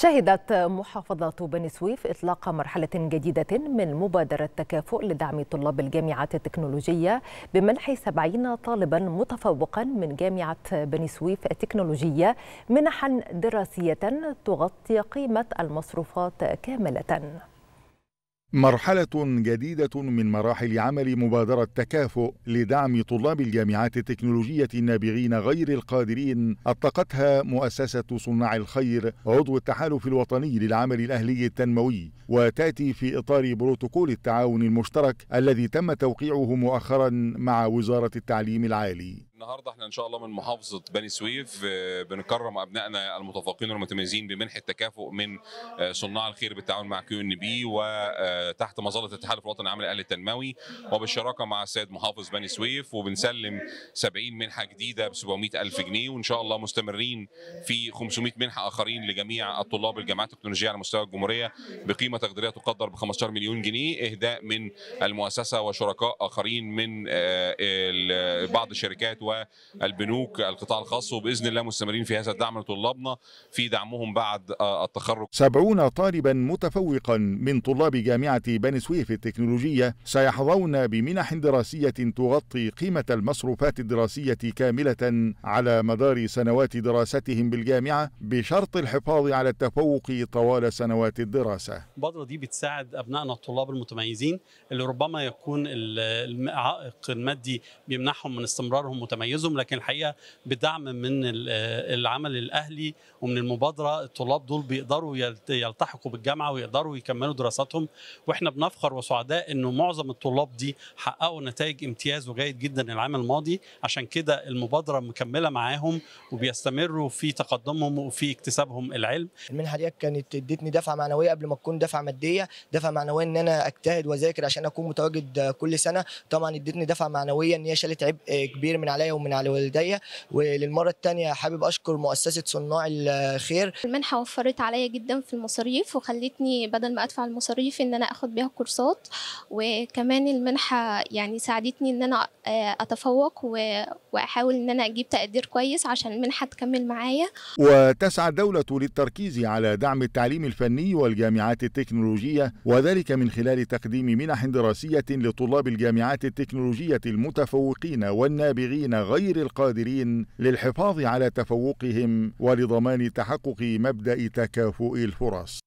شهدت محافظة بني سويف إطلاق مرحلة جديدة من مبادرة تكافؤ لدعم طلاب الجامعات التكنولوجية بمنح 70 طالبا متفوقا من جامعة بني سويف التكنولوجية منحا دراسية تغطي قيمة المصروفات كاملة مرحلة جديدة من مراحل عمل مبادرة تكافؤ لدعم طلاب الجامعات التكنولوجية النابغين غير القادرين أطلقتها مؤسسة صناع الخير عضو التحالف الوطني للعمل الأهلي التنموي وتأتي في إطار بروتوكول التعاون المشترك الذي تم توقيعه مؤخرا مع وزارة التعليم العالي النهارده احنا ان شاء الله من محافظه بني سويف آه، بنكرم ابنائنا المتفوقين والمتميزين بمنح التكافؤ من آه، صناع الخير بالتعاون مع كيو ان بي وتحت آه، مظله الاتحاد الوطني العام الاهلي التنموي وبالشراكه مع السيد محافظ بني سويف وبنسلم 70 منحه جديده ب 700 الف جنيه وان شاء الله مستمرين في 500 منحه اخرين لجميع الطلاب الجامعات التكنولوجيه على مستوى الجمهوريه بقيمه تقديريه تقدر ب 15 مليون جنيه اهداء من المؤسسه وشركاء اخرين من بعض الشركات و والبنوك القطاع الخاص وباذن الله مستمرين في هذا الدعم لطلابنا في دعمهم بعد آه، التخرج 70 طالبا متفوقا من طلاب جامعه بني سويف التكنولوجيه سيحظون بمنح دراسيه تغطي قيمه المصروفات الدراسيه كامله على مدار سنوات دراستهم بالجامعه بشرط الحفاظ على التفوق طوال سنوات الدراسه. البادره دي بتساعد ابنائنا الطلاب المتميزين اللي ربما يكون العائق المادي بيمنحهم من استمرارهم متميزين تميزهم لكن الحقيقه بدعم من العمل الاهلي ومن المبادره الطلاب دول بيقدروا يلتحقوا بالجامعه ويقدروا يكملوا دراساتهم واحنا بنفخر وسعداء انه معظم الطلاب دي حققوا نتائج امتياز وجيد جدا العام الماضي عشان كده المبادره مكمله معاهم وبيستمروا في تقدمهم وفي اكتسابهم العلم المنحه دي كانت ادتني دفعه معنويه قبل ما تكون دفعه ماديه دفعه معنويه ان انا اجتهد واذاكر عشان اكون متواجد كل سنه طبعا ادتني دفعه معنويه ان هي شالت عبء كبير من عليا ومن على والدي وللمره الثانيه حابب اشكر مؤسسه صناع الخير المنحه وفرت عليا جدا في المصاريف وخلتني بدل ما ادفع المصاريف ان انا اخد بيها كورسات وكمان المنحه يعني ساعدتني ان انا آه، اتفوق واحاول ان انا اجيب تقدير كويس عشان المنحه تكمل معايا وتسعى الدوله للتركيز على دعم التعليم الفني والجامعات التكنولوجيه وذلك من خلال تقديم منح دراسيه لطلاب الجامعات التكنولوجيه المتفوقين والنابغين غير القادرين للحفاظ على تفوقهم ولضمان تحقق مبدأ تكافؤ الفرص